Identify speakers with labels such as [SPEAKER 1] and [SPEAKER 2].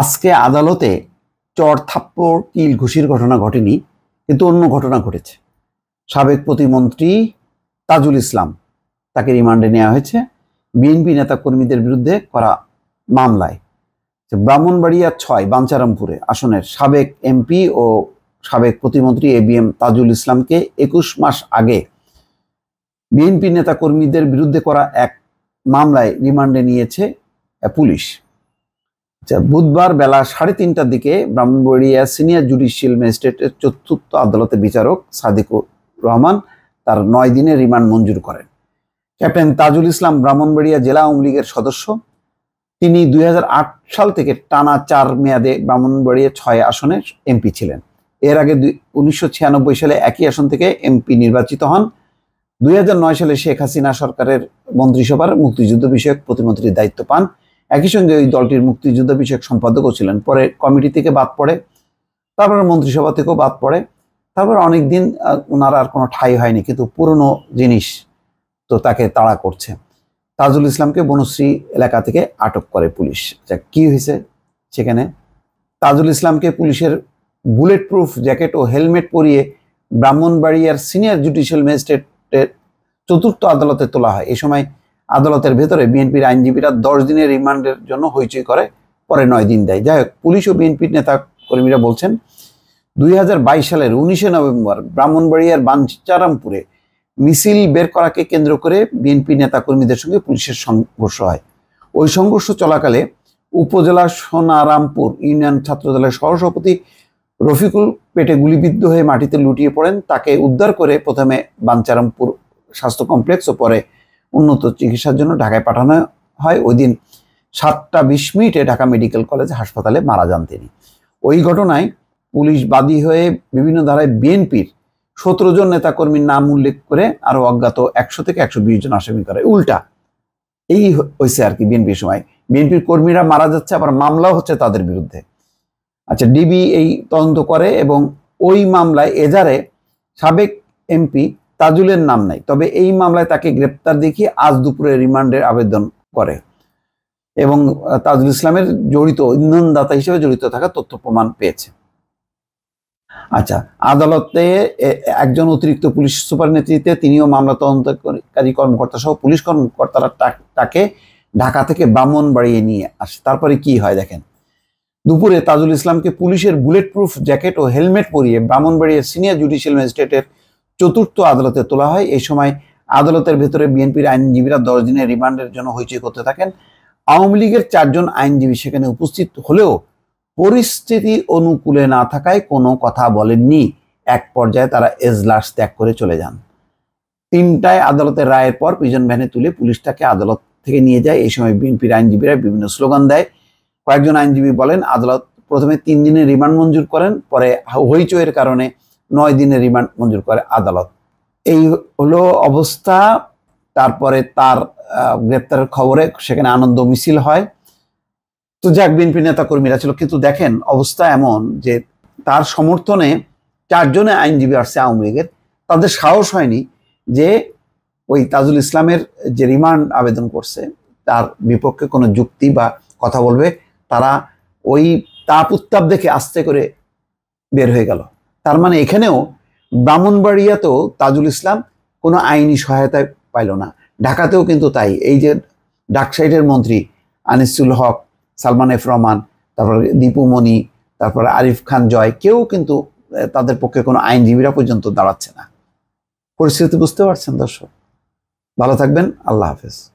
[SPEAKER 1] আজকে আদালতে চর থাপ্পড় কিল ঘুষির ঘটনা ঘটেনি কিন্তু অন্য ঘটনা ঘটেছে সাবেক প্রতিমন্ত্রী তাজুল ইসলাম তাকে রিমান্ডে নেওয়া হয়েছে বিএনপি নেতা কর্মীদের বিরুদ্ধে করা মামলায় ব্রাহ্মণবাড়িয়া ছয় বাঞ্চারামপুরে আসনের সাবেক এমপি ও সাবেক প্রতিমন্ত্রী এ বি এম তাজুল ইসলামকে একুশ মাস আগে বিএনপি নেতা কর্মীদের বিরুদ্ধে করা এক মামলায় রিমান্ডে নিয়েছে পুলিশ আচ্ছা, বুধবার বেলা সাড়ে তিনটার দিকে ব্রাহ্মণবাড়িয়া সিনিয়র জুডিশিয়াল ম্যাজিস্ট্রেটের চতুর্থ আদালতে বিচারক সাদিকুর রহমান তার নয় দিনের রিমান্ড মঞ্জুর করেন ক্যাপ্টেন তাজুল ইসলাম ব্রাহ্মণবাড়িয়া জেলা আওয়ামী লীগের সদস্য তিনি দুই সাল থেকে টানা চার মেয়াদে ব্রাহ্মণবাড়িয়া ছয় আসনে এমপি ছিলেন এর আগে উনিশশো সালে একই আসন থেকে এমপি নির্বাচিত হন দুই সালে শেখ হাসিনা সরকারের মন্ত্রিসভার মুক্তিযুদ্ধ বিষয়ক প্রতিমন্ত্রীর দায়িত্ব পান একই সঙ্গে ওই দলটির মুক্তিযুদ্ধ বিষয়ক সম্পাদকও ছিলেন পরে কমিটি থেকে বাদ পড়ে তারপরে মন্ত্রিসভা থেকেও বাদ পড়ে তারপর অনেক দিন ওনার আর কোনো ঠাই হয়নি কিন্তু পুরনো জিনিস তো তাকে তাড়া করছে তাজুল ইসলামকে বনশ্রী এলাকা থেকে আটক করে পুলিশ যা কী হয়েছে সেখানে তাজুল ইসলামকে পুলিশের বুলেট প্রুফ জ্যাকেট ও হেলমেট পরিয়ে ব্রাহ্মণবাড়িয়ার সিনিয়র জুডিশিয়াল ম্যাজিস্ট্রেটের চতুর্থ আদালতে তোলা হয় এ সময় আদালতের ভেতরে বিএনপির আইনজীবীরা দশ দিনের রিমান্ডের জন্য হইচই করে পরে নয় দিন দেয় যাই হোক পুলিশ ও বিএনপির নেতা কর্মীরা বলছেন দুই সালের উনিশে নভেম্বর ব্রাহ্মণবাড়িয়ার বাঞ্চারামপুরে মিছিল বের করাকে কেন্দ্র করে বিএনপি নেতাকর্মীদের সঙ্গে পুলিশের সংঘর্ষ হয় ওই সংঘর্ষ চলাকালে উপজেলা সোনারামপুর ইউনিয়ন ছাত্রদলের সহসভাপতি রফিকুল পেটে গুলিবিদ্ধ হয়ে মাটিতে লুটিয়ে পড়েন তাকে উদ্ধার করে প্রথমে বাঞ্চারামপুর স্বাস্থ্য কমপ্লেক্স ও পরে উন্নত চিকিৎসার জন্য ঢাকায় পাঠানো হয় ওই দিন সাতটা বিশ মিনিটে ঢাকা মেডিকেল কলেজ হাসপাতালে মারা যান তিনি ওই ঘটনায় পুলিশ বাদী হয়ে বিভিন্ন ধারায় বিএনপির সতেরো জন নেতাকর্মীর নাম উল্লেখ করে আরও অজ্ঞাত একশো থেকে একশো বিশ জন আসামি করে উল্টা এই হয়েছে আর কি বিএনপির সময় বিএনপির কর্মীরা মারা যাচ্ছে আবার মামলাও হচ্ছে তাদের বিরুদ্ধে আচ্ছা ডিবি এই তদন্ত করে এবং ওই মামলায় এজারে সাবেক এমপি তাজুলের নাম নাই তবে এই মামলায় তাকে গ্রেপ্তার দেখিয়ে আজ দুপুরে রিমান্ডের আবেদন করে এবং তাজুল ইসলামের জড়িত ইন্ধনদাতা হিসেবে জড়িত থাকা তথ্য প্রমাণ পেয়েছে আচ্ছা আদালতে একজন অতিরিক্ত পুলিশ সুপার নেতৃত্বে তিনিও মামলা তদন্তকারী কর্মকর্তা সহ পুলিশ কর্মকর্তারা তাকে ঢাকা থেকে বামন বাড়িয়ে নিয়ে আসে তারপরে কি হয় দেখেন দুপুরে তাজুল ইসলামকে পুলিশের বুলেট প্রুফ জ্যাকেট ও হেলমেট পরিয়ে ব্রাহ্মণবাড়িয়ার সিনিয়র জুডিশিয়াল ম্যাজিস্ট্রেটের চতুর্থ আদালতে তোলা হয় এই সময় আদালতের ভেতরে বিএনপির আইনজীবীরা দশ দিনের রিমান্ডের জন্য হইচই করতে থাকেন আওয়ামী লীগের চারজন আইনজীবী সেখানে উপস্থিত হলেও পরিস্থিতি অনুকূলে না থাকায় কোনো কথা বলেননি এক পর্যায়ে তারা এজলাস ত্যাগ করে চলে যান তিনটায় আদালতের রায়ের পর প্রিজন ভ্যানে তুলে পুলিশ তাকে আদালত থেকে নিয়ে যায় এই সময় বিএনপির আইনজীবীরা বিভিন্ন স্লোগান দেয় কয়েকজন আইনজীবী বলেন আদালত প্রথমে তিন দিনের রিমান্ড মঞ্জুর করেন পরে হইচয়ের কারণে নয় দিনের রিমান্ড মঞ্জুর করে আদালত এই হলো অবস্থা তারপরে তার গ্রেপ্তারের খবরে সেখানে আনন্দ মিছিল হয় তো যাক বিএনপি নেতা কর্মীরা ছিল কিন্তু দেখেন অবস্থা এমন যে তার সমর্থনে চারজনে আইনজীবী আসছে আওয়ামী লীগের তাদের সাহস হয়নি যে ওই তাজুল ইসলামের যে রিমান্ড আবেদন করছে তার বিপক্ষে কোনো যুক্তি বা কথা বলবে তারা ওই তাপ উত্তাপ দেখে আস্তে করে বের হয়ে গেল তার মানে এখানেও ব্রাহ্মণবাড়িয়াতেও তাজুল ইসলাম কোনো আইনি সহায়তা পাইল না ঢাকাতেও কিন্তু তাই এই যে ডাকসাইডের মন্ত্রী আনিসুল হক সালমান এফ রহমান তারপর দীপুমণি তারপর আরিফ খান জয় কেউ কিন্তু তাদের পক্ষে কোনো আইনজীবীরা পর্যন্ত দাঁড়াচ্ছে না পরিস্থিতি বুঝতে পারছেন দর্শক ভালো থাকবেন আল্লাহ হাফেজ